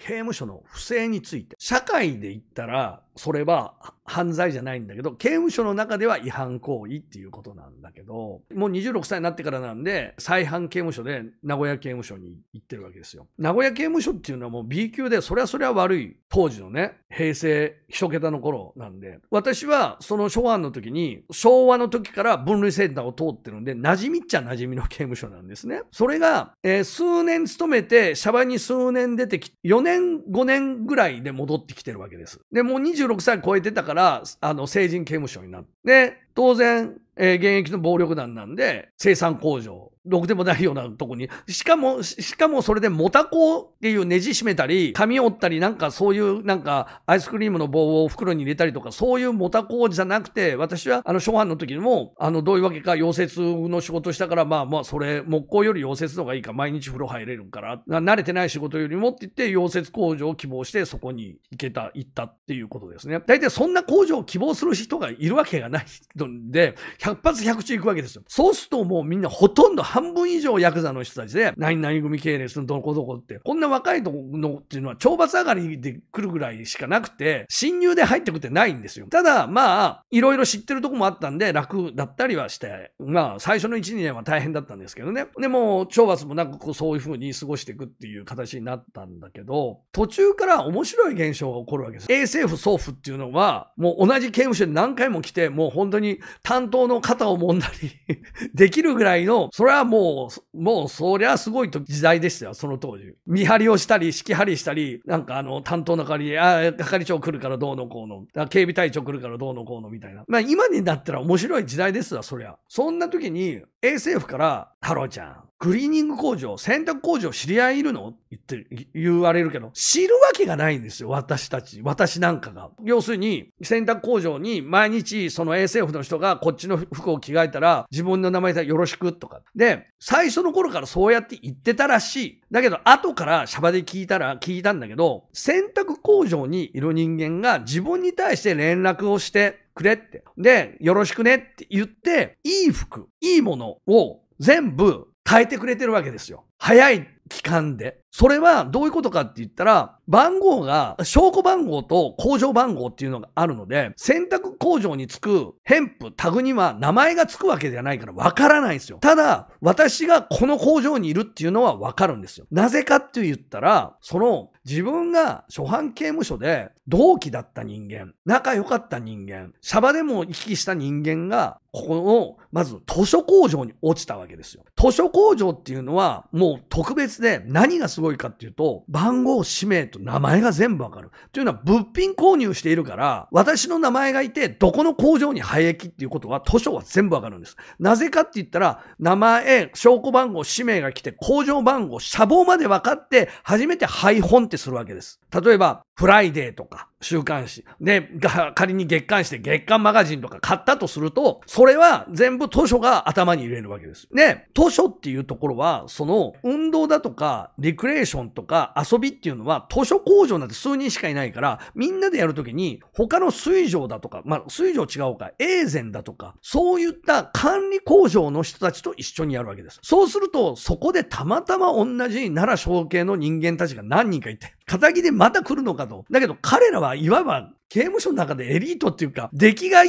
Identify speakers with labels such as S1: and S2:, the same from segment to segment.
S1: 刑務所の不正について。社会で言ったら、それは犯罪じゃないんだけど、刑務所の中では違反行為っていうことなんだけど、もう26歳になってからなんで、再犯刑務所で名古屋刑務所に行ってるわけですよ。名古屋刑務所っていうのはもう B 級で、そりゃそりゃ悪い、当時のね、平成一桁の頃なんで、私はその初犯の時に、昭和の時から分類センターを通ってるんで、馴染みっちゃ馴染みの刑務所なんですね。それが、えー、数年勤めて、シャバに数年出てき、4年、5年ぐらいで戻ってきてるわけです。で、もう26歳超えてたから、から、あの、成人刑務所になって、当然、えー、現役の暴力団なんで、生産工場、ろくでもないようなとこに、しかも、しかもそれでモタコっていうねじ締めたり、紙折ったり、なんかそういう、なんかアイスクリームの棒を袋に入れたりとか、そういうモタコじゃなくて、私はあの、初版の時にも、あの、どういうわけか、溶接の仕事したから、まあまあ、それ、木工より溶接の方がいいか、毎日風呂入れるから、慣れてない仕事よりもって言って、溶接工場を希望して、そこに行けた、行ったっていうことですね。大体そんな工場を希望する人がいるわけがない分で100発100中いくわけですよ。そうするともうみんなほとんど半分以上ヤクザの人たちで、何々組系列のどこどこって、こんな若いとこのっていうのは懲罰上がりで来るぐらいしかなくて、侵入で入ってくってないんですよ。ただ、まあ、いろいろ知ってるとこもあったんで楽だったりはして、まあ、最初の1、2年は大変だったんですけどね。でも、懲罰もなくこうそういう風に過ごしていくっていう形になったんだけど、途中から面白い現象が起こるわけです。A 政府、送付っていうのは、もう同じ刑務所で何回も来て、もう本当にに担当の肩を揉んだり できるぐらいの、それはもう、もうそりゃすごい時代でしたよ、その当時。見張りをしたり、式張りしたり、なんかあの、担当の代わりに、ああ、係長来るからどうのこうの、警備隊長来るからどうのこうのみたいな。まあ今になったら面白い時代ですわ、そりゃ。そんな時に、衛政府から、太郎ちゃん、クリーニング工場、洗濯工場知り合いいるの言って、言われるけど、知るわけがないんですよ、私たち、私なんかが。要するに、洗濯工場に毎日、その衛生婦の人がこっちの服を着替えたら、自分の名前でよろしくとか。で、最初の頃からそうやって言ってたらしい。だけど、後からシャバで聞いたら、聞いたんだけど、洗濯工場にいる人間が自分に対して連絡をして、くれって。で、よろしくねって言って、いい服、いいものを全部変えてくれてるわけですよ。早い期間で。それはどういうことかって言ったら、番号が、証拠番号と工場番号っていうのがあるので、選択工場に付くン布、タグには名前がつくわけではないからわからないんですよ。ただ、私がこの工場にいるっていうのはわかるんですよ。なぜかって言ったら、その自分が初犯刑務所で同期だった人間、仲良かった人間、シャバでも行き来した人間が、ここの、まず図書工場に落ちたわけですよ。図書工場っていうのはもう特別で何がすごいかっていうと、番号、氏名と名前が全部わかる。というのは物品購入しているから、私の名前がいて、どこの工場に廃液っていうことは図書は全部わかるんです。なぜかって言ったら、名前、証拠番号、氏名が来て、工場番号、社房まで分かって、初めて廃本ってするわけです。例えば、フライデーとか、週刊誌。で、が、仮に月刊誌で月刊マガジンとか買ったとすると、それは全部図書が頭に入れるわけです。で、図書っていうところは、その運動だとか、リクレーションとか遊びっていうのは図書工場なんて数人しかいないから、みんなでやるときに、他の水上だとか、まあ、水上違うか、エーゼンだとか、そういった管理工場の人たちと一緒にやるわけです。そうすると、そこでたまたま同じ奈良省系の人間たちが何人かいて、仇でまた来るのかと。だけど彼らはいわば刑務所の中でエリートっていうか、出来がい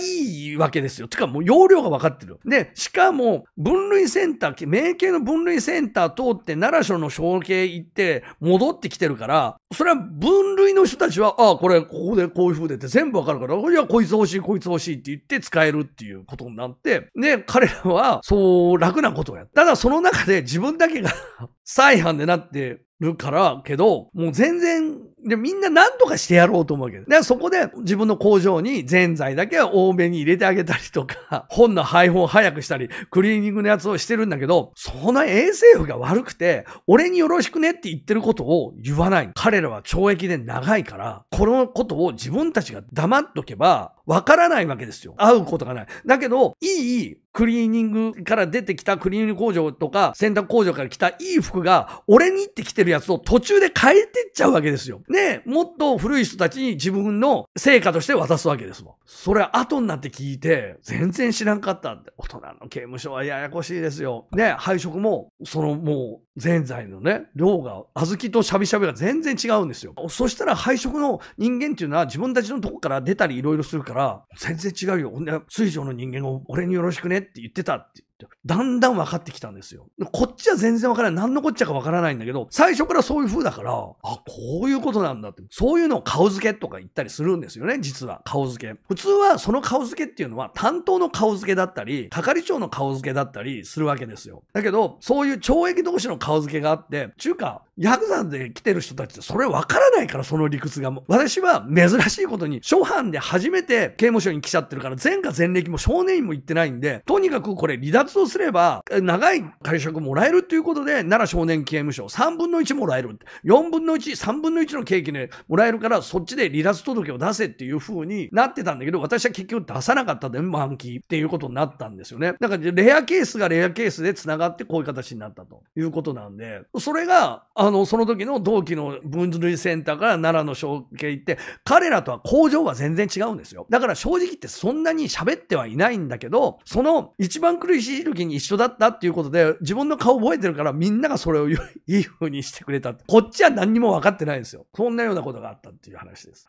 S1: いわけですよ。てかもう容量が分かってる。で、しかも、分類センター、名系の分類センター通って奈良署の省刑行って戻ってきてるから、それは分類の人たちは、ああ、これ、ここでこういう風でって全部わかるから、いや、こいつ欲しい、こいつ欲しいって言って使えるっていうことになって、で、彼らは、そう楽なことをやる。ただ、その中で自分だけが 再犯でなってるから、けど、もう全然で、みんな何とかしてやろうと思うわけど。で、そこで自分の工場に全財だけは多めに入れてあげたりとか、本の配本を早くしたり、クリーニングのやつをしてるんだけど、その衛生府が悪くて、俺によろしくねって言ってることを言わない。彼らは懲役で長いから、このことを自分たちが黙っとけば、わからないわけですよ。会うことがない。だけど、いいクリーニングから出てきたクリーニング工場とか、洗濯工場から来たいい服が、俺にって来てるやつを途中で変えてっちゃうわけですよ。で、もっと古い人たちに自分の成果として渡すわけですもん。それ後になって聞いて、全然知らんかったって。大人の刑務所はややこしいですよ。ね配色も、そのもう、前菜のね、量が、小豆としゃびしゃびが全然違うんですよ。そしたら配色の人間っていうのは自分たちのとこから出たり色々するから、全然違うよ。ほんで、水上の人間を俺によろしくねって言ってたって、だんだん分かってきたんですよ。こっちは全然分からない。何のこっちゃか分からないんだけど、最初からそういう風だから、あ、こういうことなんだって。そういうのを顔付けとか言ったりするんですよね、実は。顔付け。普通はその顔付けっていうのは、担当の顔付けだったり、係長の顔付けだったりするわけですよ。だけど、そういう懲役同士の顔付けがあって、ちゅうか、ヤクザで来てる人たちってそれ分からないから、その理屈が。私は珍しいことに、初犯で初めて刑務所に来ちゃってるから、前科前歴も少年院も行ってないんで、とにかくこれ離脱活動すれば、長い会食もらえるということで、奈良少年刑務所3分の1もらえる。4分の1、3分の1の刑期でもらえるから、そっちで離脱届を出せっていう風になってたんだけど、私は結局出さなかったで、満期っていうことになったんですよね。だからレアケースがレアケースで繋がってこういう形になったということなんで、それが、あの、その時の同期の分類センターから奈良の小刑行って、彼らとは工場は全然違うんですよ。だから正直言ってそんなに喋ってはいないんだけど、その一番苦しいしい時に一緒だったっていうことで、自分の顔覚えてるからみんながそれをいい風にしてくれた。こっちは何にも分かってないんですよ。そんなようなことがあったっていう話です。